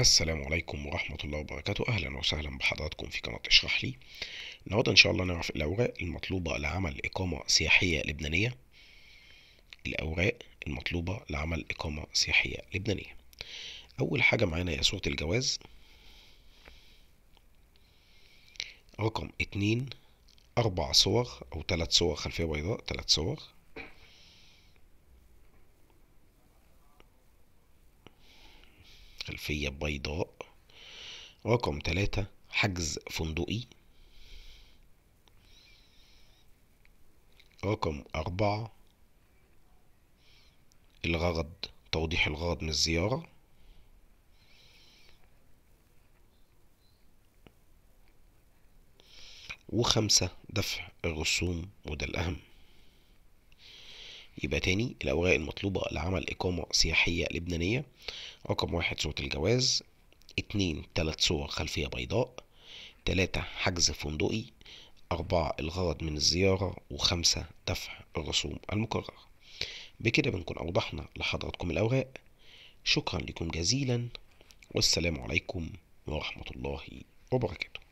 السلام عليكم ورحمة الله وبركاته أهلا وسهلا بحضراتكم في قناة اشرح لي النهاردة إن شاء الله نعرف الأوراق المطلوبة لعمل إقامة سياحية لبنانية الأوراق المطلوبة لعمل إقامة سياحية لبنانية أول حاجة معانا هي صورة الجواز رقم اتنين أربع صور أو تلات صور خلفية بيضاء تلات صور خلفية بيضاء رقم تلاتة حجز فندقي رقم أربعة الغرض توضيح الغرض من الزيارة وخمسة دفع الرسوم وده الأهم يبقى تاني الأوراق المطلوبة لعمل إقامة سياحية لبنانية رقم واحد صورة الجواز اتنين تلات صور خلفية بيضاء تلاتة حجز فندقي أربعة الغرض من الزيارة وخمسة دفع الرسوم المكررة بكده بنكون أوضحنا لحضراتكم الأوراق شكرا لكم جزيلا والسلام عليكم ورحمة الله وبركاته